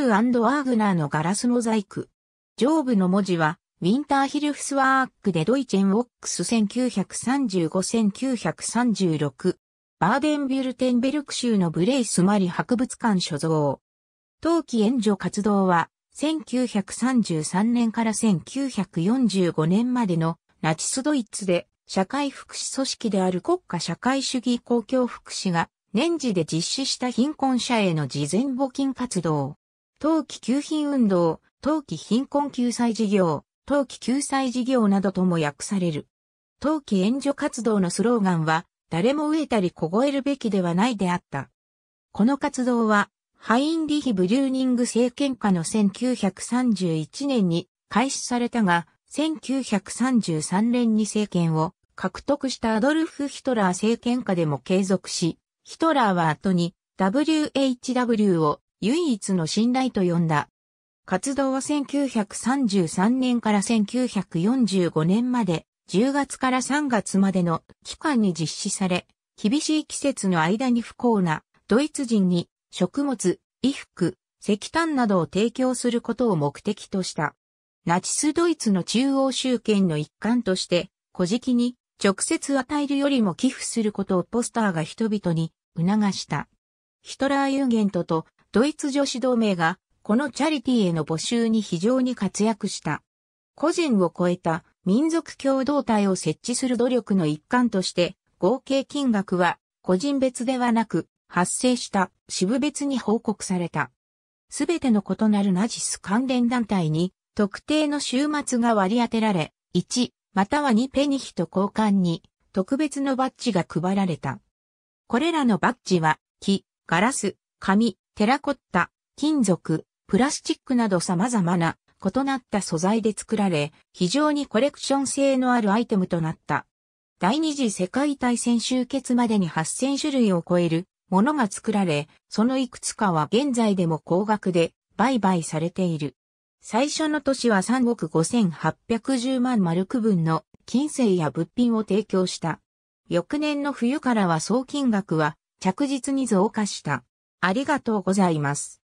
ューワーグナーのガラスモザイク。上部の文字は、ウィンターヒルフスワークでドイチェンウォックス1935-1936。バーデンビュルテンベルク州のブレイスマリ博物館所蔵。冬季援助活動は、1933年から1945年までのナチスドイツで社会福祉組織である国家社会主義公共福祉が年次で実施した貧困者への事前募金活動。冬季給品運動、冬季貧困救済事業、冬季救済事業などとも訳される。冬季援助活動のスローガンは、誰も飢えたり凍えるべきではないであった。この活動は、ハインリヒ・ブリューニング政権下の1931年に開始されたが、1933年に政権を獲得したアドルフ・ヒトラー政権下でも継続し、ヒトラーは後に WHW を唯一の信頼と呼んだ。活動は1933年から1945年まで、10月から3月までの期間に実施され、厳しい季節の間に不幸なドイツ人に食物、衣服、石炭などを提供することを目的とした。ナチスドイツの中央集権の一環として、古事記に直接与えるよりも寄付することをポスターが人々に促した。ヒトラー・ユーゲントとドイツ女子同盟が、このチャリティへの募集に非常に活躍した。個人を超えた民族共同体を設置する努力の一環として、合計金額は個人別ではなく、発生した支部別に報告された。すべての異なるナジス関連団体に特定の週末が割り当てられ、1、または2ペニヒと交換に特別のバッジが配られた。これらのバッジは、木、ガラス、紙、テラコッタ、金属、プラスチックなど様々な異なった素材で作られ、非常にコレクション性のあるアイテムとなった。第二次世界大戦終結までに8000種類を超えるものが作られ、そのいくつかは現在でも高額で売買されている。最初の年は3億5810万マルク分の金製や物品を提供した。翌年の冬からは総金額は着実に増加した。ありがとうございます。